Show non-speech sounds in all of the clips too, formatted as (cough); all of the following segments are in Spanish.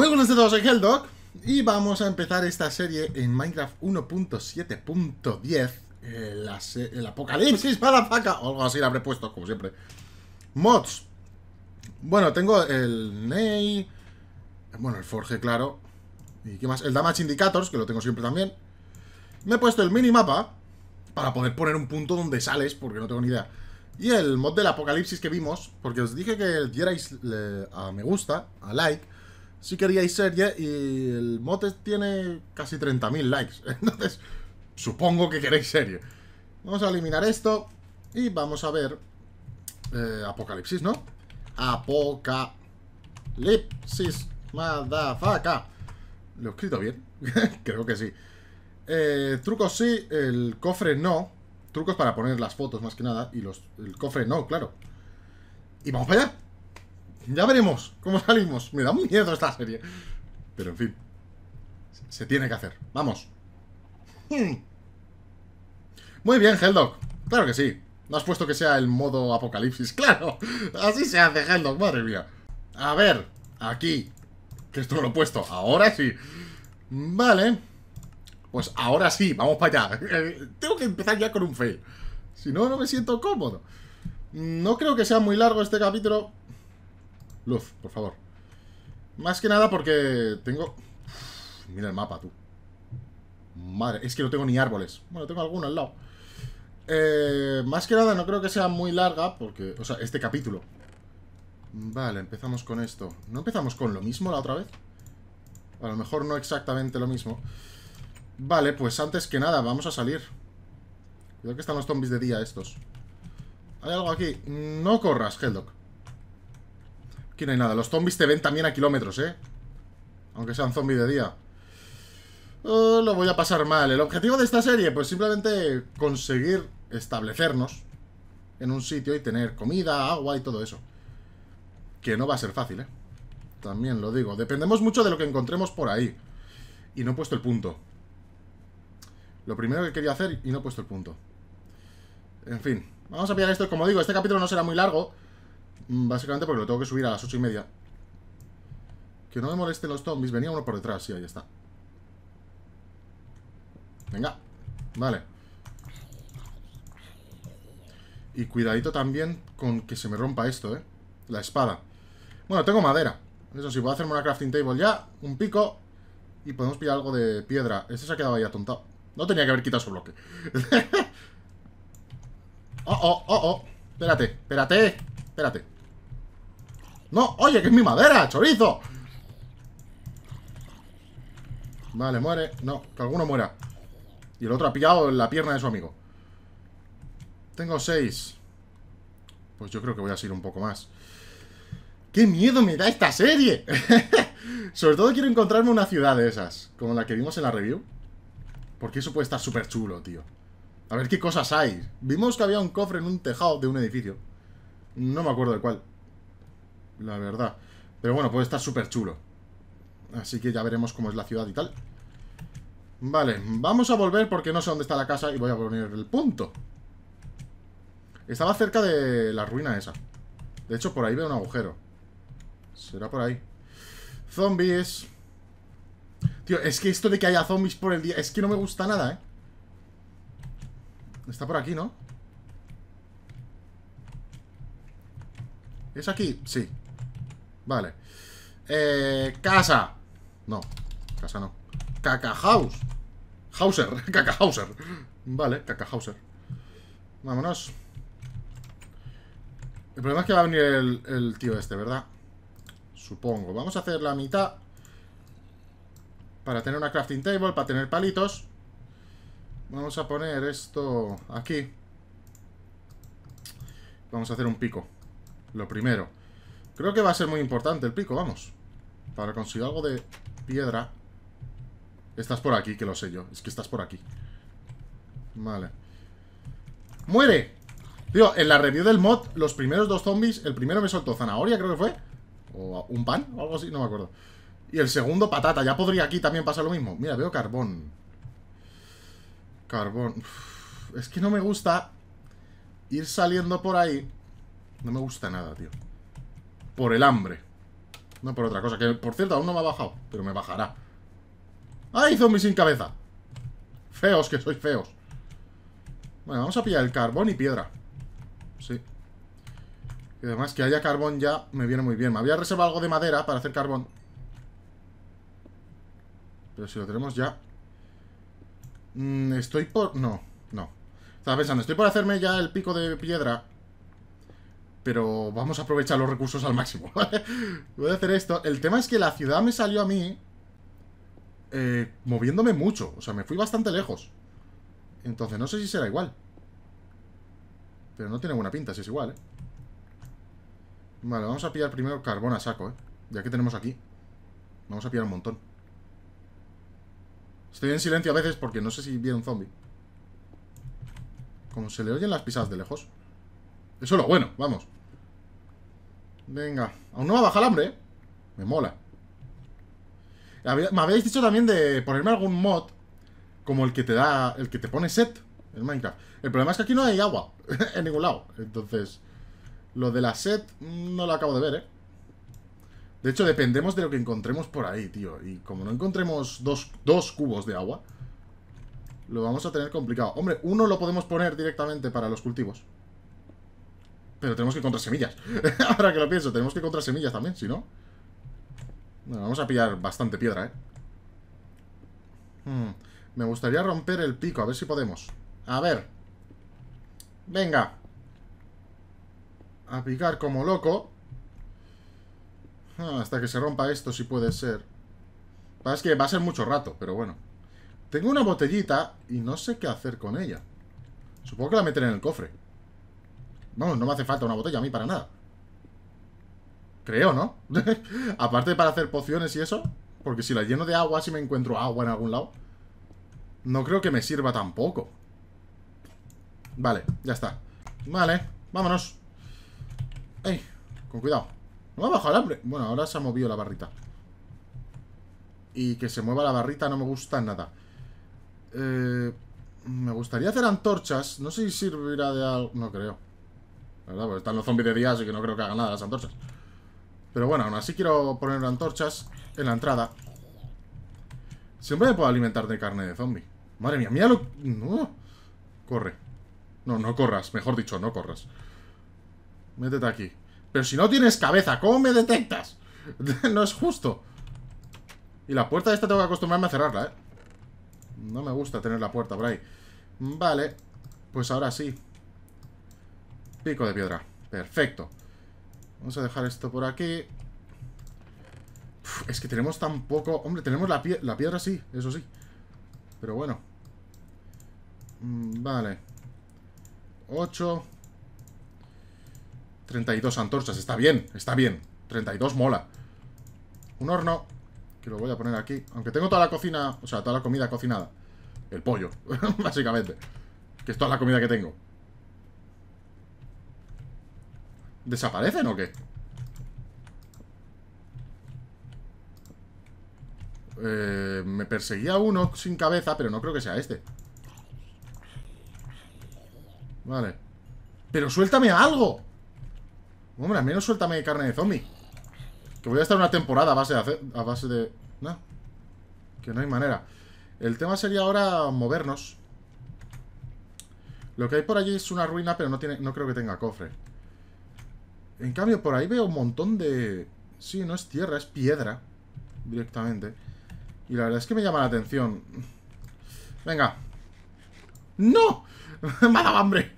Muy buenos todos, soy Helldog y vamos a empezar esta serie en Minecraft 1.7.10 el, apocalipsis para faca o algo así lo habré puesto, como siempre Mods Bueno, tengo el Ney Bueno, el Forge, claro ¿Y qué más? El Damage Indicators, que lo tengo siempre también Me he puesto el minimapa Para poder poner un punto donde sales Porque no tengo ni idea Y el mod del apocalipsis que vimos Porque os dije que dierais a me gusta, a like si queríais serie y el mote tiene casi 30.000 likes. (laughs) Entonces, supongo que queréis serie. Vamos a eliminar esto y vamos a ver eh, Apocalipsis, ¿no? Apocalipsis, Madafaka ¿Lo he escrito bien? (laughs) Creo que sí. Eh, trucos sí, el cofre no. Trucos para poner las fotos más que nada. Y los, el cofre no, claro. Y vamos para allá. Ya veremos cómo salimos. Me da muy miedo esta serie. Pero en fin. Se tiene que hacer. Vamos. Hmm. Muy bien, Helldog. Claro que sí. No has puesto que sea el modo apocalipsis. (laughs) ¡Claro! Así se hace, Helldog. Madre mía. A ver. Aquí. Que esto lo he puesto. Ahora sí. Vale. Pues ahora sí. Vamos para allá. (laughs) Tengo que empezar ya con un fail. Si no, no me siento cómodo. No creo que sea muy largo este capítulo. Luz, por favor. Más que nada porque tengo... mira el mapa, tú. Madre, es que no tengo ni árboles. Bueno, tengo alguno al lado. Eh, más que nada no creo que sea muy larga porque... O sea, este capítulo. Vale, empezamos con esto. ¿No empezamos con lo mismo la otra vez? A lo mejor no exactamente lo mismo. Vale, pues antes que nada, vamos a salir. Cuidado que están los zombies de día estos. Hay algo aquí. No corras, Heldock no hay nada. Los zombies te ven también a kilómetros, ¿eh? Aunque sean zombies de día. Oh, lo voy a pasar mal. El objetivo de esta serie, pues simplemente conseguir establecernos en un sitio y tener comida, agua y todo eso. Que no va a ser fácil, ¿eh? También lo digo. Dependemos mucho de lo que encontremos por ahí. Y no he puesto el punto. Lo primero que quería hacer y no he puesto el punto. En fin. Vamos a pillar esto. Como digo, este capítulo no será muy largo. Mm, básicamente porque lo tengo que subir a las 8 y media. Que no me molesten los zombies. Venía uno por detrás. Sí, ahí está. Venga. Vale. Y cuidadito también con que se me rompa esto, ¿eh? La espada. Bueno, tengo madera. Eso sí, puedo hacerme una crafting table ya. Un pico. Y podemos pillar algo de piedra. Este se ha quedado ahí atontado. No tenía que haber quitado su bloque. (laughs) oh, oh, oh, oh. Espérate, espérate. Espérate. No, oye, que es mi madera, chorizo Vale, muere No, que alguno muera Y el otro ha pillado la pierna de su amigo Tengo seis Pues yo creo que voy a seguir un poco más ¡Qué miedo me da esta serie! (laughs) Sobre todo quiero encontrarme una ciudad de esas Como la que vimos en la review Porque eso puede estar súper chulo, tío A ver qué cosas hay Vimos que había un cofre en un tejado de un edificio No me acuerdo de cual la verdad. Pero bueno, puede estar súper chulo. Así que ya veremos cómo es la ciudad y tal. Vale, vamos a volver porque no sé dónde está la casa y voy a poner el punto. Estaba cerca de la ruina esa. De hecho, por ahí veo un agujero. Será por ahí. Zombies. Tío, es que esto de que haya zombies por el día... Es que no me gusta nada, ¿eh? Está por aquí, ¿no? ¿Es aquí? Sí. Vale. Eh, casa. No, casa no. Caca House. Hauser, (laughs) Caca Vale, Caca Vámonos. El problema es que va a venir el, el tío este, ¿verdad? Supongo. Vamos a hacer la mitad. Para tener una crafting table, para tener palitos. Vamos a poner esto aquí. Vamos a hacer un pico. Lo primero. Creo que va a ser muy importante el pico, vamos. Para conseguir algo de piedra. Estás por aquí, que lo sé yo. Es que estás por aquí. Vale. ¡Muere! Digo, en la review del mod, los primeros dos zombies, el primero me soltó zanahoria, creo que fue. O un pan, o algo así, no me acuerdo. Y el segundo, patata. Ya podría aquí también pasar lo mismo. Mira, veo carbón. Carbón. es que no me gusta ir saliendo por ahí. No me gusta nada, tío. Por el hambre. No por otra cosa. Que, por cierto, aún no me ha bajado. Pero me bajará. ¡Ay, zombies sin cabeza! Feos, que soy feos. Bueno, vamos a pillar el carbón y piedra. Sí. Y además que haya carbón ya me viene muy bien. Me había reservado algo de madera para hacer carbón. Pero si lo tenemos ya... Mm, estoy por... No, no. Estaba pensando, estoy por hacerme ya el pico de piedra pero vamos a aprovechar los recursos al máximo. (laughs) Voy a hacer esto. El tema es que la ciudad me salió a mí eh, moviéndome mucho. O sea, me fui bastante lejos. Entonces, no sé si será igual. Pero no tiene buena pinta si es igual, ¿eh? Vale, vamos a pillar primero carbón a saco, ¿eh? Ya que tenemos aquí. Vamos a pillar un montón. Estoy en silencio a veces porque no sé si viene un zombie. Como se le oyen las pisadas de lejos... Eso lo bueno, vamos. Venga. Aún no va a el hambre, ¿eh? Me mola. Me habéis dicho también de ponerme algún mod como el que te da, el que te pone set en Minecraft. El problema es que aquí no hay agua (laughs) en ningún lado. Entonces, lo de la set no lo acabo de ver, ¿eh? De hecho, dependemos de lo que encontremos por ahí, tío. Y como no encontremos dos cubos de agua, lo vamos a tener complicado. Hombre, uno lo podemos poner directamente para los cultivos. Pero tenemos que encontrar semillas. (laughs) Ahora que lo pienso, tenemos que encontrar semillas también, si no... Bueno, vamos a pillar bastante piedra, ¿eh? Hmm. Me gustaría romper el pico, a ver si podemos. A ver. Venga. A picar como loco. Ah, hasta que se rompa esto, si puede ser. Es que va a ser mucho rato, pero bueno. Tengo una botellita y no sé qué hacer con ella. Supongo que la meteré en el cofre. Vamos, no me hace falta una botella a mí para nada. Creo, ¿no? (laughs) Aparte para hacer pociones y eso. Porque si la lleno de agua, si me encuentro agua en algún lado. No creo que me sirva tampoco. Vale, ya está. Vale, vámonos. Ey, con cuidado. No me ha bajado el hambre. Bueno, ahora se ha movido la barrita. Y que se mueva la barrita no me gusta nada. Eh, me gustaría hacer antorchas. No sé si servirá de algo. No creo están los zombies de día, así que no creo que hagan nada las antorchas. Pero bueno, aún así quiero poner antorchas en la entrada. Siempre me puedo alimentar de carne de zombie. Madre mía, mira lo... No. Corre. No, no corras. Mejor dicho, no corras. Métete aquí. Pero si no tienes cabeza, ¿cómo me detectas? (laughs) no es justo. Y la puerta esta tengo que acostumbrarme a cerrarla, ¿eh? No me gusta tener la puerta por ahí. Vale. Pues ahora sí. Pico de piedra. Perfecto. Vamos a dejar esto por aquí. es que tenemos tan poco... Hombre, tenemos la, la piedra, sí, eso sí. Pero bueno. Mm, vale. 8. 32 antorchas. Está bien, está bien. 32 mola. Un horno, que lo voy a poner aquí. Aunque tengo toda la cocina, o sea, toda la comida cocinada. El pollo, (laughs) básicamente. Que es toda la comida que tengo. ¿Desaparecen o qué? Eh, me perseguía uno sin cabeza, pero no creo que sea este. Vale. ¡Pero suéltame algo! Hombre, al menos suéltame carne de zombie. Que voy a estar una temporada a base de... a base de... No. Que no hay manera. El tema sería ahora movernos. Lo que hay por allí es una ruina, pero no, tiene, no creo que tenga cofre. En cambio, por ahí veo un montón de... Sí, no es tierra, es piedra. Directamente. Y la verdad es que me llama la atención. Venga. ¡No! (laughs) me ha dado hambre.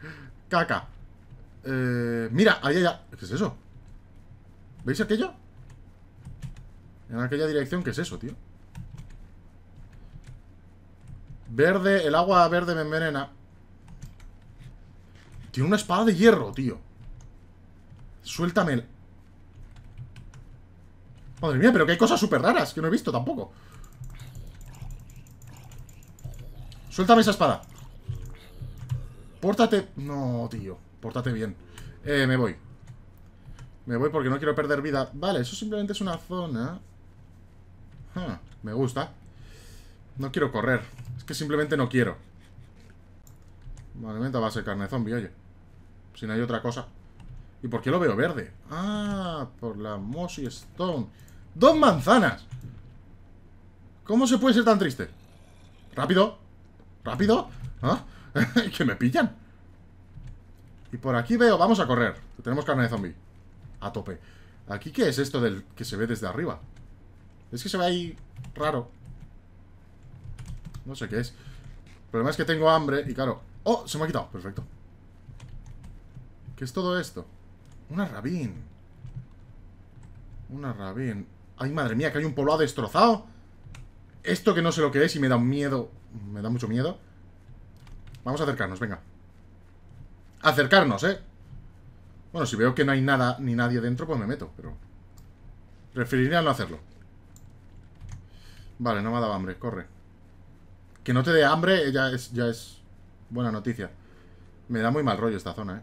Caca. Eh, mira, ahí, allá. ¿Qué es eso? ¿Veis aquello? En aquella dirección, ¿qué es eso, tío? Verde, el agua verde me envenena. Tiene una espada de hierro, tío. Suéltame Madre mía, pero que hay cosas súper raras que no he visto tampoco. Suéltame esa espada. Pórtate... No, tío. Pórtate bien. Eh, me voy. Me voy porque no quiero perder vida. Vale, eso simplemente es una zona. Ah, me gusta. No quiero correr. Es que simplemente no quiero. Vale, va a ser carne zombie, oye. Si no hay otra cosa. ¿Y por qué lo veo verde? Ah, por la Mossy Stone. ¡Dos manzanas! ¿Cómo se puede ser tan triste? ¡Rápido! ¡Rápido! ¿Ah? (laughs) ¡Que me pillan! Y por aquí veo... Vamos a correr. Tenemos carne de zombie. A tope. ¿Aquí qué es esto del que se ve desde arriba? Es que se ve ahí raro. No sé qué es. El problema es que tengo hambre y claro... ¡Oh! Se me ha quitado. Perfecto. ¿Qué es todo esto? Una rabín. Una rabín. Ay, madre mía, que hay un poblado destrozado. Esto que no sé lo que es y me da un miedo. Me da mucho miedo. Vamos a acercarnos, venga. Acercarnos, ¿eh? Bueno, si veo que no hay nada ni nadie dentro, pues me meto, pero... Preferiría no hacerlo. Vale, no me ha dado hambre, corre. Que no te dé hambre ya es, ya es buena noticia. Me da muy mal rollo esta zona, ¿eh?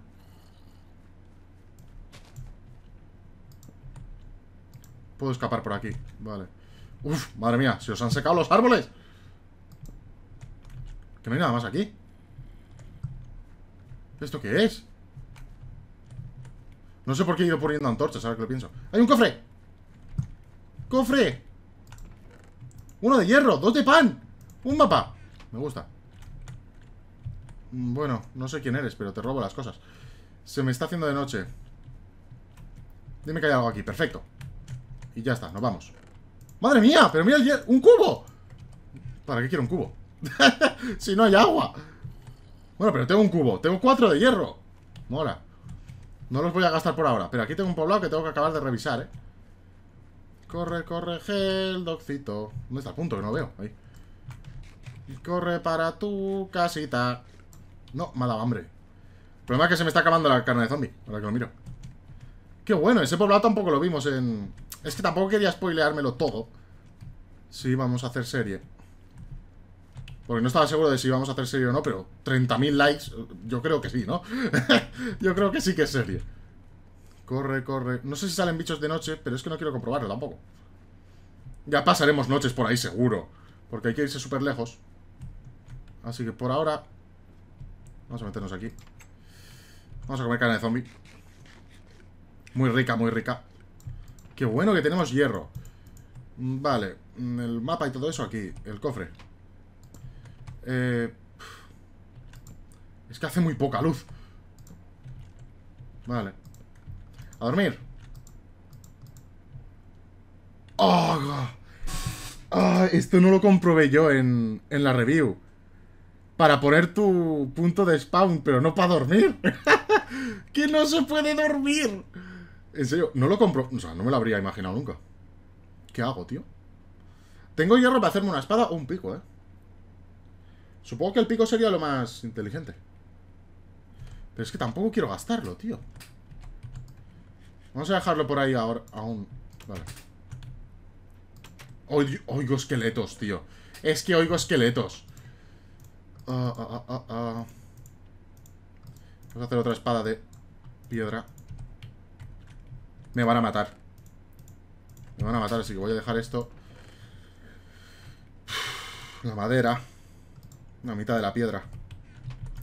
Puedo escapar por aquí, vale Uf, madre mía, se os han secado los árboles Que no hay nada más aquí ¿Esto qué es? No sé por qué he ido poniendo antorchas, ahora que lo pienso ¡Hay un cofre! ¡Cofre! Uno de hierro, dos de pan Un mapa, me gusta mm, Bueno, no sé quién eres, pero te robo las cosas Se me está haciendo de noche Dime que hay algo aquí, perfecto y ya está, nos vamos. ¡Madre mía! ¡Pero mira el hierro! ¡Un cubo! ¿Para qué quiero un cubo? (laughs) si no hay agua. Bueno, pero tengo un cubo. Tengo cuatro de hierro. Mola. No los voy a gastar por ahora. Pero aquí tengo un poblado que tengo que acabar de revisar, ¿eh? Corre, corre, gel, docito. ¿Dónde está el punto? Que no lo veo. Ahí. Corre para tu casita. No, me hambre. El problema es que se me está acabando la carne de zombie. Ahora que lo miro. Qué bueno, ese poblado tampoco lo vimos en... Es que tampoco quería spoileármelo todo. Si vamos a hacer serie. Porque no estaba seguro de si íbamos a hacer serie o no, pero 30.000 likes, yo creo que sí, ¿no? (laughs) yo creo que sí que es serie. Corre, corre. No sé si salen bichos de noche, pero es que no quiero comprobarlo tampoco. Ya pasaremos noches por ahí seguro. Porque hay que irse súper lejos. Así que por ahora... Vamos a meternos aquí. Vamos a comer carne de zombie. Muy rica, muy rica. Qué bueno que tenemos hierro. Mm, vale, mm, el mapa y todo eso aquí, el cofre. Eh, es que hace muy poca luz. Vale. A dormir. ¡Oh! Ah, esto no lo comprobé yo en, en la review. Para poner tu punto de spawn, pero no para dormir. (laughs) que no se puede dormir. En serio, no lo compro. O sea, no me lo habría imaginado nunca. ¿Qué hago, tío? Tengo hierro para hacerme una espada o un pico, ¿eh? Supongo que el pico sería lo más inteligente. Pero es que tampoco quiero gastarlo, tío. Vamos a dejarlo por ahí ahora. Aún. Vale. Oigo, esqueletos, tío. Es que oigo esqueletos. Ah, ah, ah, Vamos a hacer otra espada de piedra. Me van a matar. Me van a matar, así que voy a dejar esto. La madera. La mitad de la piedra.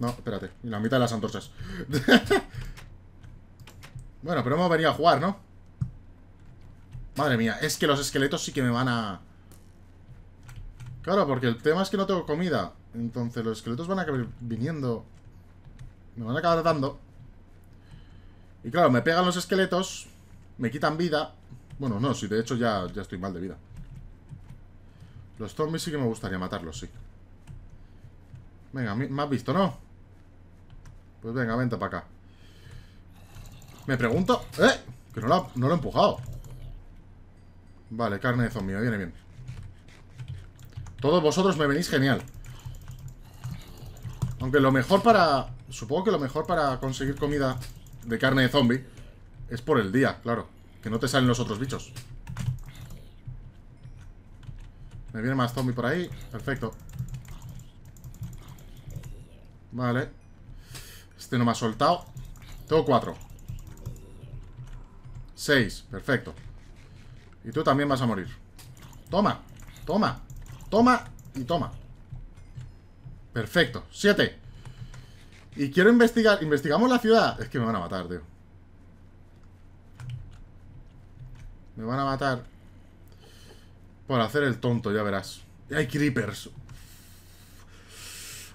No, espérate. Y la mitad de las antorchas. (laughs) bueno, pero hemos venido a jugar, ¿no? Madre mía, es que los esqueletos sí que me van a... Claro, porque el tema es que no tengo comida. Entonces los esqueletos van a acabar viniendo... Me van a acabar dando. Y claro, me pegan los esqueletos... Me quitan vida. Bueno, no, si de hecho ya, estoy mal de vida. Los zombies sí que me gustaría matarlos, sí. Venga, me has visto, ¿no? Pues venga, vente para acá. Me pregunto... ¡Eh! Que no lo, no lo he empujado. Vale, carne de zombie, viene bien. Todos vosotros me venís genial. Aunque lo mejor para... Supongo que lo mejor para conseguir comida de carne de zombie es por el día, claro. Que no te salen los otros bichos. Me viene más zombie por ahí. Perfecto. Vale. Este no me ha soltado. Tengo cuatro. Seis. Perfecto. Y tú también vas a morir. Toma. Toma. Toma y toma. Perfecto. Siete. Y quiero investigar. ¿Investigamos la ciudad? Es que me van a matar, tío. Me van a matar. Por hacer el tonto, ya verás. Y Hay creepers.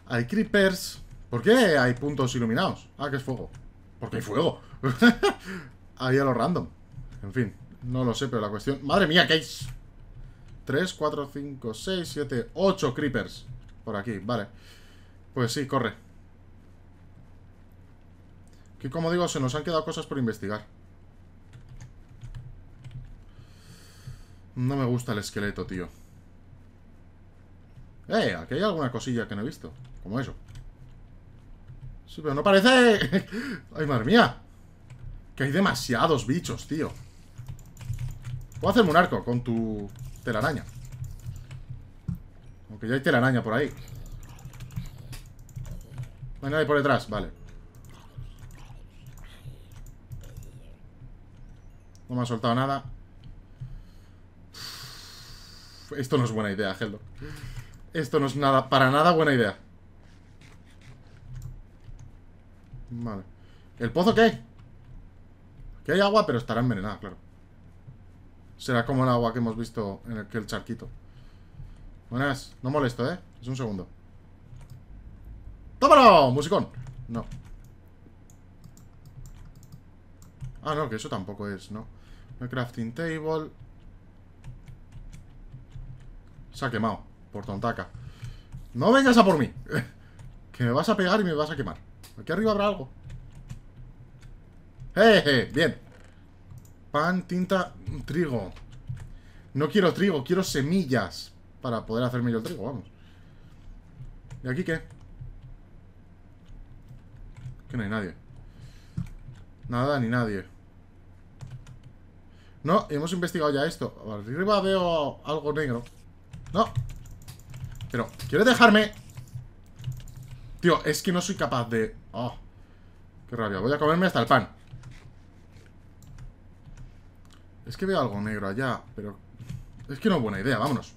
Hay creepers. ¿Por qué hay puntos iluminados? Ah, que es fuego. Porque hay fuego. Había (laughs) lo random. En fin, no lo sé, pero la cuestión... ¡Madre mía, qué es! 3, 4, 5, 6, 7, 8 creepers. Por aquí, vale. Pues sí, corre. Que como digo, se nos han quedado cosas por investigar. No me gusta el esqueleto, tío. ¡Eh! Aquí hay alguna cosilla que no he visto. Como eso. Sí, pero no parece... (laughs) ¡Ay, madre mía! Que hay demasiados bichos, tío. Puedo hacerme un arco con tu telaraña. Aunque ya hay telaraña por ahí. No hay nadie por detrás, vale. No me ha soltado nada esto no es buena idea, Hello. Esto no es nada, para nada buena idea. Vale. ¿El pozo qué? Que hay agua, pero estará envenenada, claro. Será como el agua que hemos visto en aquel charquito. Buenas, no molesto, ¿eh? Es un segundo. ¡Tómalo, musicón! No. Ah, no, que eso tampoco es, ¿no? No crafting table. Se ha quemado, por tontaca. No vengas a por mí. (laughs) que me vas a pegar y me vas a quemar. Aquí arriba habrá algo. Eh, ¡Eh! Bien. Pan, tinta, trigo. No quiero trigo, quiero semillas. Para poder hacerme yo el trigo, vamos. ¿Y aquí qué? Que no hay nadie. Nada ni nadie. No, hemos investigado ya esto. Arriba veo algo negro. No. Pero, ¿quieres dejarme? Tío, es que no soy capaz de... Oh, qué rabia. Voy a comerme hasta el pan. Es que veo algo negro allá, pero... Es que no es buena idea, vámonos.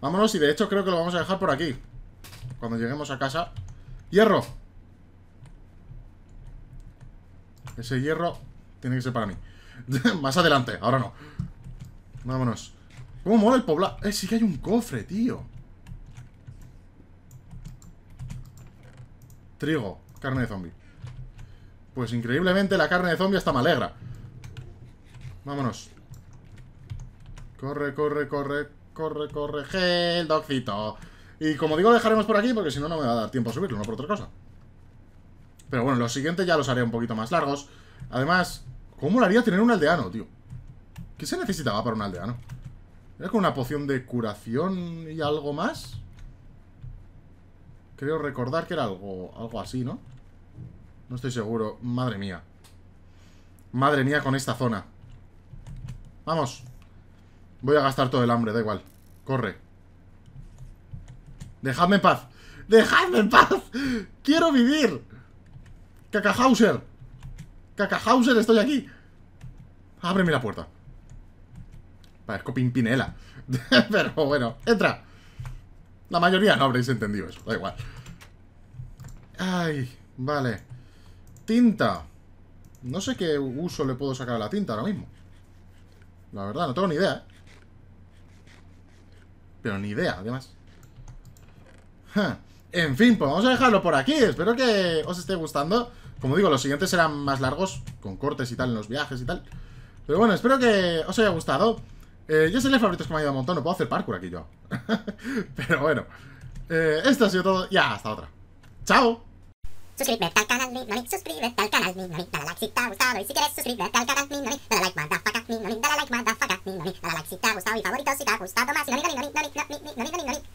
Vámonos y de hecho creo que lo vamos a dejar por aquí. Cuando lleguemos a casa... ¡Hierro! Ese hierro tiene que ser para mí. (laughs) Más adelante, ahora no. Vámonos. ¿Cómo mola el poblado? Eh, sí que hay un cofre, tío. Trigo, carne de zombie. Pues increíblemente la carne de zombie está me alegra. Vámonos. Corre, corre, corre, corre, corre. Gel, docito. Y como digo, dejaremos por aquí porque si no, no me va a dar tiempo a subirlo, no por otra cosa. Pero bueno, los siguientes ya los haré un poquito más largos. Además, ¿cómo lo haría tener un aldeano, tío? ¿Qué se necesitaba para un aldeano? con una poción de curación y algo más? Creo recordar que era algo, algo así, ¿no? No estoy seguro. Madre mía. Madre mía con esta zona. Vamos. Voy a gastar todo el hambre, da igual. Corre. Dejadme en paz. ¡Dejadme en paz! ¡Quiero vivir! ¡Cacahauser! ¡Cacahauser, estoy aquí! Ábreme la puerta. Parezco Pimpinela. (laughs) Pero bueno, entra. La mayoría no habréis entendido eso, da igual. Ay, vale. Tinta. No sé qué uso le puedo sacar a la tinta ahora mismo. La verdad, no tengo ni idea. ¿eh? Pero ni idea, además. En fin, pues vamos a dejarlo por aquí. Espero que os esté gustando. Como digo, los siguientes serán más largos, con cortes y tal en los viajes y tal. Pero bueno, espero que os haya gustado. Eh, yo soy el favorito que me ha ido un montón, no puedo hacer parkour aquí yo. (laughs) Pero bueno, eh, esto ha sido todo Ya, hasta otra. ¡Chao! Suscríbete al canal mi suscríbete al canal mi dale like si te ha gustado y si quieres suscríbete al canal mi dale like motherfucker mi dale like motherfucker mi dale like si te ha gustado y favorito si te ha gustado más mi mami, mami, mami, mami, mami, mami,